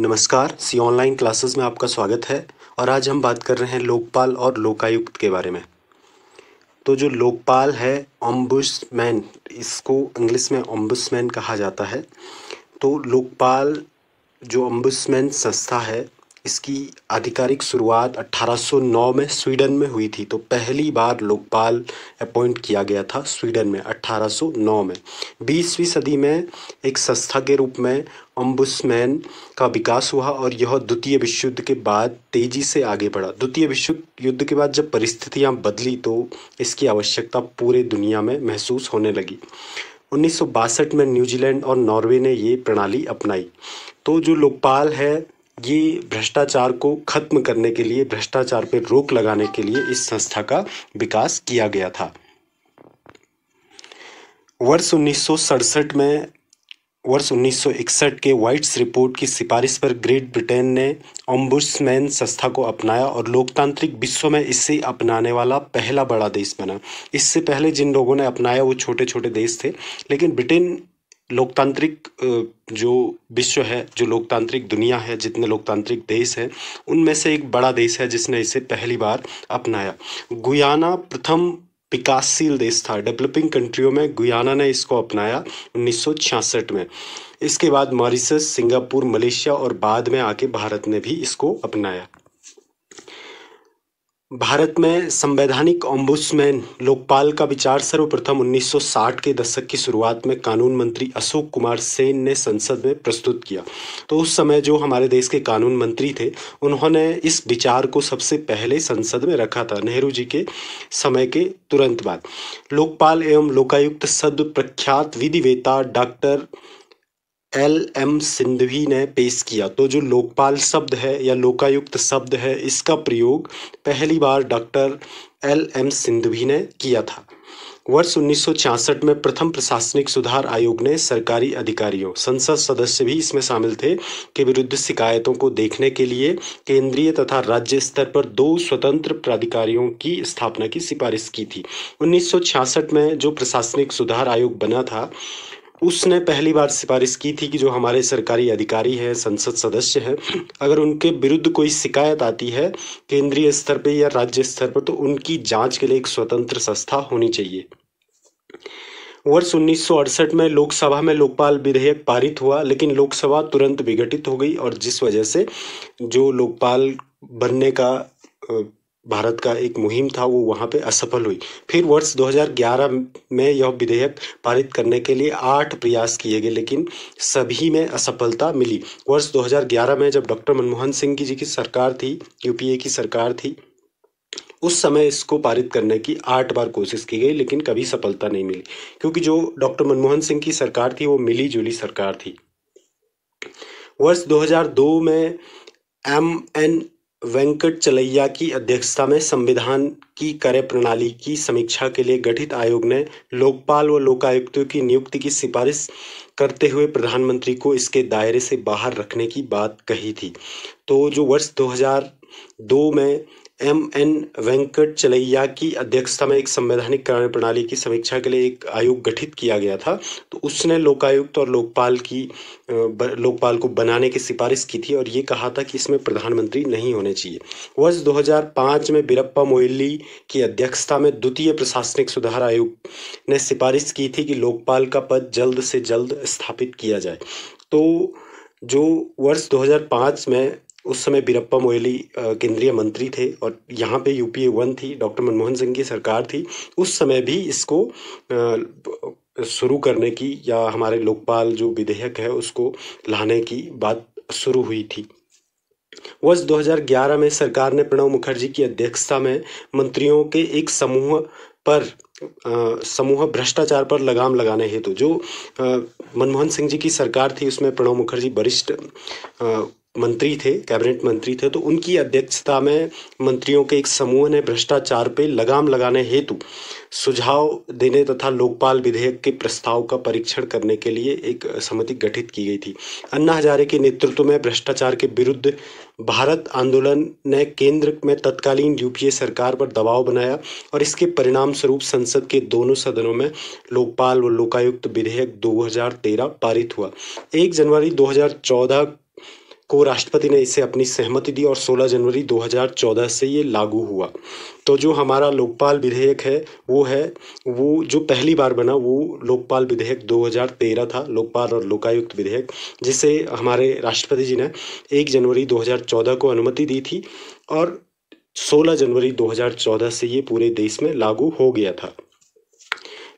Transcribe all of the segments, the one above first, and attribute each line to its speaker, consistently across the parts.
Speaker 1: नमस्कार सी online classes में आपका स्वागत है और आज हम बात कर रहे हैं लोकपाल और लोकायुक्त के बारे में तो जो लोकपाल है ओम्बुसमैन इसको इंग्लिश में ओम्बुसमैन कहा जाता है तो लोकपाल जो ओम्बुसमैन संस्था है इसकी आधिकारिक शुरुआत 1809 में स्वीडन में हुई थी तो पहली बार लोकपाल अपॉइंट किया गया था स्वीडन में 1809 में 20वीं सदी में एक संस्था के रूप में अम्बुसमैन का विकास हुआ और यह द्वितीय विश्व युद्ध के बाद तेजी से आगे बढ़ा द्वितीय विश्व युद्ध के बाद जब परिस्थितियां बदली तो इसकी आवश्यकता पूरे दुनिया में महसूस होने लगी उन्नीस में न्यूजीलैंड और नॉर्वे ने ये प्रणाली अपनाई तो जो लोकपाल है ये भ्रष्टाचार को खत्म करने के लिए भ्रष्टाचार पर रोक लगाने के लिए इस संस्था का विकास किया गया था वर्ष उन्नीस में वर्ष 1961 के वाइट्स रिपोर्ट की सिफारिश पर ग्रेट ब्रिटेन ने ओम्बुड्समैन संस्था को अपनाया और लोकतांत्रिक विश्व में इसे अपनाने वाला पहला बड़ा देश बना इससे पहले जिन लोगों ने अपनाया वो छोटे छोटे देश थे लेकिन ब्रिटेन लोकतांत्रिक जो विश्व है जो लोकतांत्रिक दुनिया है जितने लोकतांत्रिक देश हैं उनमें से एक बड़ा देश है जिसने इसे पहली बार अपनाया गुयाना प्रथम विकासशील देश था डेवलपिंग कंट्रियों में गुयाना ने इसको अपनाया उन्नीस में इसके बाद मॉरिशस सिंगापुर मलेशिया और बाद में आके भारत ने भी इसको अपनाया भारत में संवैधानिक ओम्बुसमैन लोकपाल का विचार सर्वप्रथम 1960 के दशक की शुरुआत में कानून मंत्री अशोक कुमार सेन ने संसद में प्रस्तुत किया तो उस समय जो हमारे देश के कानून मंत्री थे उन्होंने इस विचार को सबसे पहले संसद में रखा था नेहरू जी के समय के तुरंत बाद लोकपाल एवं लोकायुक्त सद प्रख्यात विधिवेता डॉक्टर एल एम सिंधवी ने पेश किया तो जो लोकपाल शब्द है या लोकायुक्त शब्द है इसका प्रयोग पहली बार डॉक्टर एल एम सिंधवी ने किया था वर्ष 1966 में प्रथम प्रशासनिक सुधार आयोग ने सरकारी अधिकारियों संसद सदस्य भी इसमें शामिल थे के विरुद्ध शिकायतों को देखने के लिए केंद्रीय तथा राज्य स्तर पर दो स्वतंत्र प्राधिकारियों की स्थापना की सिफारिश की थी 1966 में जो प्रशासनिक सुधार आयोग बना था उसने पहली बार सिफारिश की थी कि जो हमारे सरकारी अधिकारी हैं संसद सदस्य हैं अगर उनके विरुद्ध कोई शिकायत आती है केंद्रीय स्तर पर या राज्य स्तर पर तो उनकी जांच के लिए एक स्वतंत्र संस्था होनी चाहिए वर्ष उन्नीस में लोकसभा में लोकपाल विधेयक पारित हुआ लेकिन लोकसभा तुरंत विघटित हो गई और जिस वजह से जो लोकपाल बनने का भारत का एक मुहिम था वो वहाँ पे असफल हुई फिर वर्ष 2011 में यह विधेयक पारित करने के लिए आठ प्रयास किए गए लेकिन सभी में असफलता मिली वर्ष 2011 में जब डॉक्टर मनमोहन सिंह की जी की सरकार थी यूपीए की सरकार थी उस समय इसको पारित करने की आठ बार कोशिश की गई लेकिन कभी सफलता नहीं मिली क्योंकि जो डॉक्टर मनमोहन सिंह की सरकार थी वो मिली जुली सरकार थी वर्ष 2002 में एम एन वेंकट चलैया की अध्यक्षता में संविधान की कार्य प्रणाली की समीक्षा के लिए गठित आयोग ने लोकपाल व लोकायुक्तों की नियुक्ति की सिफारिश करते हुए प्रधानमंत्री को इसके दायरे से बाहर रखने की बात कही थी तो जो वर्ष 2002 में एम एन वेंकट चलैया की अध्यक्षता में एक संवैधानिक कार्य प्रणाली की समीक्षा के लिए एक आयोग गठित किया गया था तो उसने लोकायुक्त और लोकपाल की लोकपाल को बनाने की सिफारिश की थी और ये कहा था कि इसमें प्रधानमंत्री नहीं होने चाहिए वर्ष 2005 में बिरप्पा मोइली की अध्यक्षता में द्वितीय प्रशासनिक सुधार आयोग ने सिफारिश की थी कि लोकपाल का पद जल्द से जल्द स्थापित किया जाए तो जो वर्ष 2005 में उस समय बीरप्पा मोयली केंद्रीय मंत्री थे और यहाँ पे यूपीए वन थी डॉक्टर मनमोहन सिंह की सरकार थी उस समय भी इसको शुरू करने की या हमारे लोकपाल जो विधेयक है उसको लाने की बात शुरू हुई थी वर्ष 2011 में सरकार ने प्रणब मुखर्जी की अध्यक्षता में मंत्रियों के एक समूह पर समूह भ्रष्टाचार पर लगाम लगाने हेतु जो मनमोहन सिंह जी की सरकार थी उसमें प्रणब मुखर्जी वरिष्ठ मंत्री थे कैबिनेट मंत्री थे तो उनकी अध्यक्षता में मंत्रियों के एक समूह ने भ्रष्टाचार पे लगाम लगाने हेतु सुझाव देने तथा लोकपाल विधेयक के प्रस्ताव का परीक्षण करने के लिए एक समिति गठित की गई थी अन्ना हजारे के नेतृत्व में भ्रष्टाचार के विरुद्ध भारत आंदोलन ने केंद्र में तत्कालीन यूपीए सरकार पर दबाव बनाया और इसके परिणाम स्वरूप संसद के दोनों सदनों में लोकपाल व लोकायुक्त विधेयक 2013 पारित हुआ एक जनवरी 2014 को राष्ट्रपति ने इसे अपनी सहमति दी और 16 जनवरी 2014 से ये लागू हुआ तो जो हमारा लोकपाल विधेयक है वो है वो जो पहली बार बना वो लोकपाल विधेयक 2013 था लोकपाल और लोकायुक्त विधेयक जिसे हमारे राष्ट्रपति जी ने 1 जनवरी 2014 को अनुमति दी थी और 16 जनवरी 2014 से ये पूरे देश में लागू हो गया था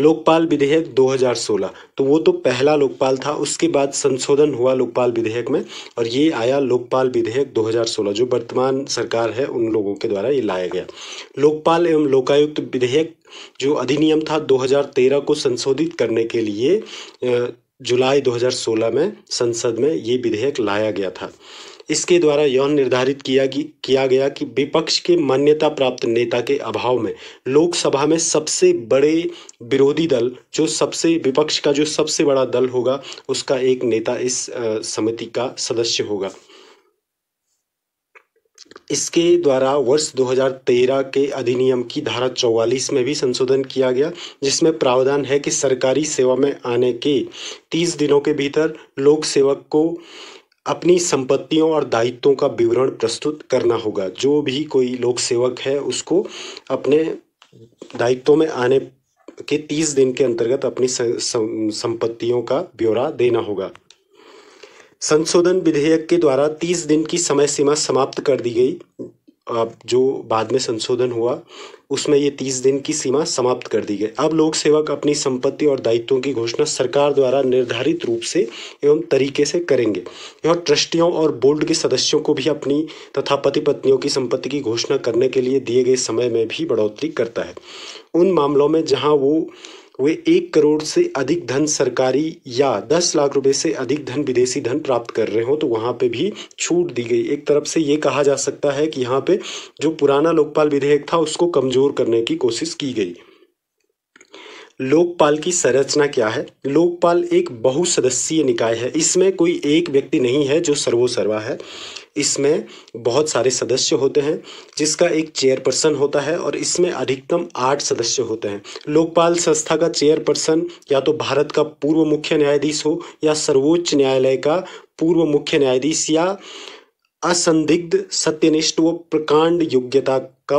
Speaker 1: लोकपाल विधेयक 2016 तो वो तो पहला लोकपाल था उसके बाद संशोधन हुआ लोकपाल विधेयक में और ये आया लोकपाल विधेयक 2016 जो वर्तमान सरकार है उन लोगों के द्वारा ये लाया गया लोकपाल एवं लोकायुक्त विधेयक जो अधिनियम था 2013 को संशोधित करने के लिए जुलाई 2016 में संसद में ये विधेयक लाया गया था इसके द्वारा यह निर्धारित किया कि किया गया कि विपक्ष के मान्यता प्राप्त नेता के अभाव में लोकसभा में सबसे बड़े विरोधी दल जो सबसे विपक्ष का जो सबसे बड़ा दल होगा उसका एक नेता इस समिति का सदस्य होगा इसके द्वारा वर्ष 2013 के अधिनियम की धारा 44 में भी संशोधन किया गया जिसमें प्रावधान है कि सरकारी सेवा में आने के 30 दिनों के भीतर लोक सेवक को अपनी संपत्तियों और दायित्वों का विवरण प्रस्तुत करना होगा जो भी कोई लोक सेवक है उसको अपने दायित्वों में आने के तीस दिन के अंतर्गत अपनी संपत्तियों का ब्यौरा देना होगा संशोधन विधेयक के द्वारा तीस दिन की समय सीमा समाप्त कर दी गई जो बाद में संशोधन हुआ उसमें ये तीस दिन की सीमा समाप्त कर दी गई अब लोक सेवक अपनी संपत्ति और दायित्वों की घोषणा सरकार द्वारा निर्धारित रूप से एवं तरीके से करेंगे और ट्रस्टियों और बोर्ड के सदस्यों को भी अपनी तथा पति पत्नियों की संपत्ति की घोषणा करने के लिए दिए गए समय में भी बढ़ोतरी करता है उन मामलों में जहाँ वो वे एक करोड़ से अधिक धन सरकारी या दस लाख रुपए से अधिक धन विदेशी धन प्राप्त कर रहे हो तो वहाँ पे भी छूट दी गई एक तरफ से ये कहा जा सकता है कि यहाँ पे जो पुराना लोकपाल विधेयक था उसको कमज़ोर करने की कोशिश की गई लोकपाल की संरचना क्या है लोकपाल एक बहुसदस्यीय निकाय है इसमें कोई एक व्यक्ति नहीं है जो सर्वोसर्वा है इसमें बहुत सारे सदस्य होते हैं जिसका एक चेयरपर्सन होता है और इसमें अधिकतम आठ सदस्य होते हैं लोकपाल संस्था का चेयरपर्सन या तो भारत का पूर्व मुख्य न्यायाधीश हो या सर्वोच्च न्यायालय का पूर्व मुख्य न्यायाधीश या असंदिग्ध सत्यनिष्ठ व प्रकांड योग्यता का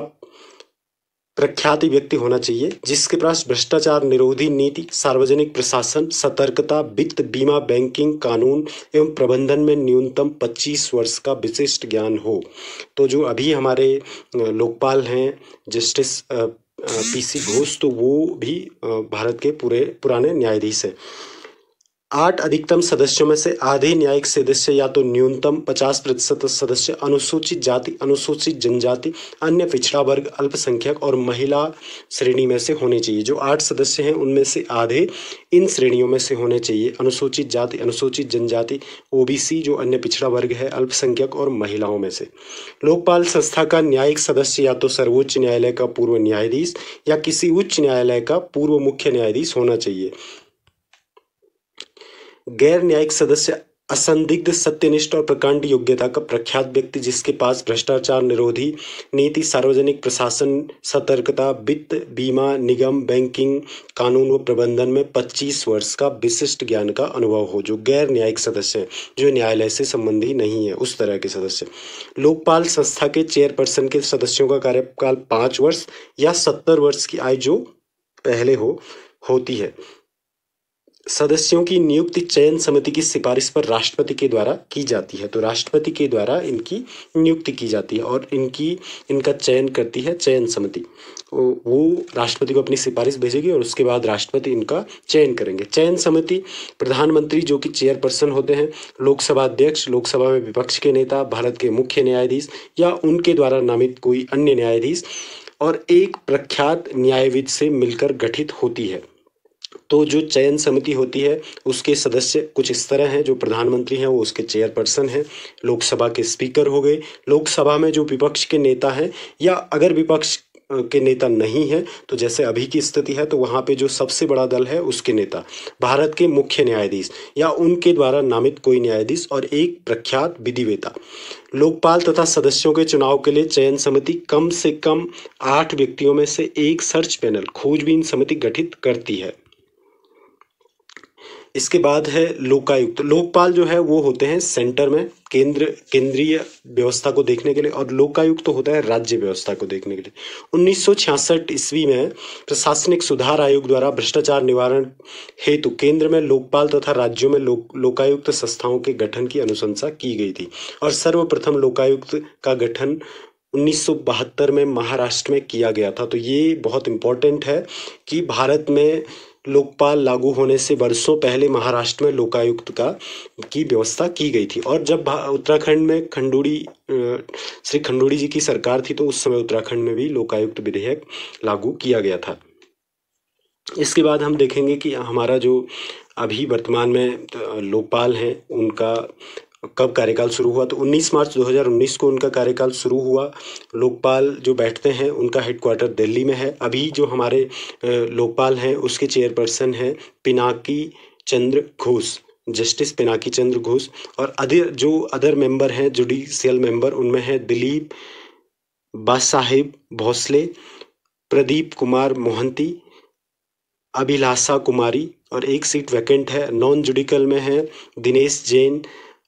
Speaker 1: प्रख्यात व्यक्ति होना चाहिए जिसके पास भ्रष्टाचार निरोधी नीति सार्वजनिक प्रशासन सतर्कता वित्त बीमा बैंकिंग कानून एवं प्रबंधन में न्यूनतम 25 वर्ष का विशिष्ट ज्ञान हो तो जो अभी हमारे लोकपाल हैं जस्टिस पीसी घोष तो वो भी भारत के पूरे पुराने न्यायाधीश हैं आठ अधिकतम सदस्यों में से आधे न्यायिक सदस्य या तो न्यूनतम पचास प्रतिशत सदस्य अनुसूचित जाति अनुसूचित जनजाति अन्य पिछड़ा वर्ग अल्पसंख्यक और महिला श्रेणी में से होने चाहिए जो आठ सदस्य हैं उनमें से आधे इन श्रेणियों में से होने चाहिए अनुसूचित जाति अनुसूचित जनजाति ओबीसी जो अन्य पिछड़ा वर्ग है अल्पसंख्यक और महिलाओं में से लोकपाल संस्था का न्यायिक सदस्य या तो सर्वोच्च न्यायालय का पूर्व न्यायाधीश या किसी उच्च न्यायालय का पूर्व मुख्य न्यायाधीश होना चाहिए गैर न्यायिक सदस्य असंदिग्ध सत्यनिष्ठ और प्रकांड योग्यता का प्रख्यात व्यक्ति जिसके पास भ्रष्टाचार निरोधी नीति सार्वजनिक प्रशासन सतर्कता वित्त बीमा निगम बैंकिंग कानून व प्रबंधन में 25 वर्ष का विशिष्ट ज्ञान का अनुभव हो जो गैर न्यायिक सदस्य है जो न्यायालय से संबंधी नहीं है उस तरह के सदस्य लोकपाल संस्था के चेयरपर्सन के सदस्यों का कार्यकाल पाँच वर्ष या सत्तर वर्ष की आयु जो पहले हो होती है सदस्यों की नियुक्ति चयन समिति की सिफारिश पर राष्ट्रपति के द्वारा की जाती है तो राष्ट्रपति के द्वारा इनकी नियुक्ति की जाती है और इनकी इनका चयन करती है चयन समिति वो राष्ट्रपति को अपनी सिफारिश भेजेगी और उसके बाद राष्ट्रपति इनका चयन करेंगे चयन समिति प्रधानमंत्री जो कि चेयरपर्सन होते हैं लोकसभा अध्यक्ष लोकसभा में विपक्ष के नेता भारत के मुख्य न्यायाधीश या उनके द्वारा नामित कोई अन्य न्यायाधीश और एक प्रख्यात न्यायविद से मिलकर गठित होती है तो जो चयन समिति होती है उसके सदस्य कुछ इस तरह हैं जो प्रधानमंत्री हैं वो उसके चेयरपर्सन हैं लोकसभा के स्पीकर हो गए लोकसभा में जो विपक्ष के नेता हैं या अगर विपक्ष के नेता नहीं है तो जैसे अभी की स्थिति है तो वहाँ पे जो सबसे बड़ा दल है उसके नेता भारत के मुख्य न्यायाधीश या उनके द्वारा नामित कोई न्यायाधीश और एक प्रख्यात विधिवेता लोकपाल तथा सदस्यों के चुनाव के लिए चयन समिति कम से कम आठ व्यक्तियों में से एक सर्च पैनल खोजबीन समिति गठित करती है इसके बाद है लोकायुक्त लोकपाल जो है वो होते हैं सेंटर में केंद्र केंद्रीय व्यवस्था को देखने के लिए और लोकायुक्त तो होता है राज्य व्यवस्था को देखने के लिए 1966 ईस्वी में प्रशासनिक सुधार आयोग द्वारा भ्रष्टाचार निवारण हेतु केंद्र में लोकपाल तथा तो राज्यों में लो, लोकायुक्त संस्थाओं के गठन की अनुशंसा की गई थी और सर्वप्रथम लोकायुक्त का गठन उन्नीस में महाराष्ट्र में किया गया था तो ये बहुत इम्पोर्टेंट है कि भारत में लोकपाल लागू होने से वर्षों पहले महाराष्ट्र में लोकायुक्त का की व्यवस्था की गई थी और जब उत्तराखंड में खंडूड़ी श्री खंडूड़ी जी की सरकार थी तो उस समय उत्तराखंड में भी लोकायुक्त विधेयक लागू किया गया था इसके बाद हम देखेंगे कि हमारा जो अभी वर्तमान में लोकपाल हैं उनका कब कार्यकाल शुरू हुआ तो 19 मार्च 2019 को उनका कार्यकाल शुरू हुआ लोकपाल जो बैठते हैं उनका हेडक्वार्टर दिल्ली में है अभी जो हमारे लोकपाल हैं उसके चेयरपर्सन हैं पिनाकी चंद्र घोष जस्टिस पिनाकी चंद्र घोष और अदर जो अदर मेंबर हैं जुडिशियल मेंबर उनमें हैं दिलीप बासाहेब भोसले प्रदीप कुमार मोहंती अभिलाषा कुमारी और एक सीट वैकेंट है नॉन जुडिकल में है दिनेश जैन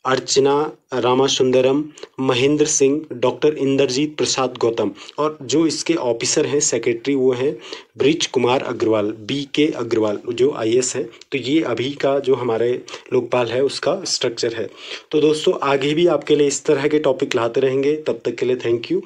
Speaker 1: अर्चना रामासुंदरम महेंद्र सिंह डॉक्टर इंद्रजीत प्रसाद गौतम और जो इसके ऑफिसर हैं सेक्रेटरी वो हैं ब्रिज कुमार अग्रवाल बी के अग्रवाल जो आई है तो ये अभी का जो हमारे लोकपाल है उसका स्ट्रक्चर है तो दोस्तों आगे भी आपके लिए इस तरह के टॉपिक लाते रहेंगे तब तक के लिए थैंक यू